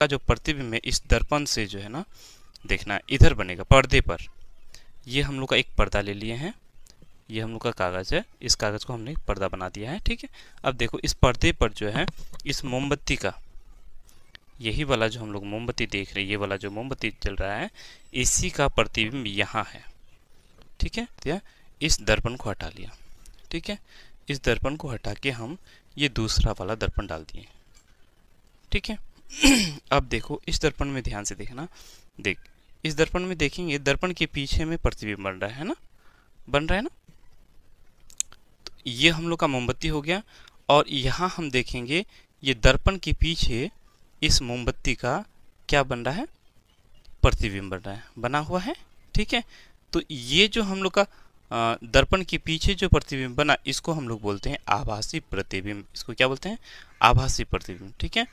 का जो प्रतिबिंब है इस दर्पण से जो है ना देखना इधर बनेगा पर्दे पर ये हम लोग का एक पर्दा ले लिए हैं ये हम लोग का कागज़ है इस कागज़ को हमने पर्दा बना दिया है ठीक है अब देखो इस पर्दे पर जो है इस मोमबत्ती का यही वाला जो हम लोग मोमबत्ती देख रहे हैं ये वाला जो मोमबत्ती चल रहा है इसी का प्रतिबिंब यहाँ है ठीक है तो इस दर्पण को हटा लिया ठीक है इस दर्पण को हटा के हम ये दूसरा वाला दर्पण डाल दिए ठीक है अब देखो इस दर्पण में ध्यान से देखना देख इस दर्पण में देखेंगे दर्पण के पीछे में प्रतिबिंब बन रहा है ना बन रहा है ना तो ये हम लोग का मोमबत्ती हो गया और यहाँ हम देखेंगे ये दर्पण के पीछे इस मोमबत्ती का क्या बन रहा है प्रतिबिंब बन रहा है बना हुआ है ठीक है तो ये जो हम लोग का दर्पण के पीछे जो प्रतिबिंब बना इसको हम लोग बोलते हैं आभासी प्रतिबिंब इसको क्या बोलते हैं आभासी प्रतिबिंब ठीक है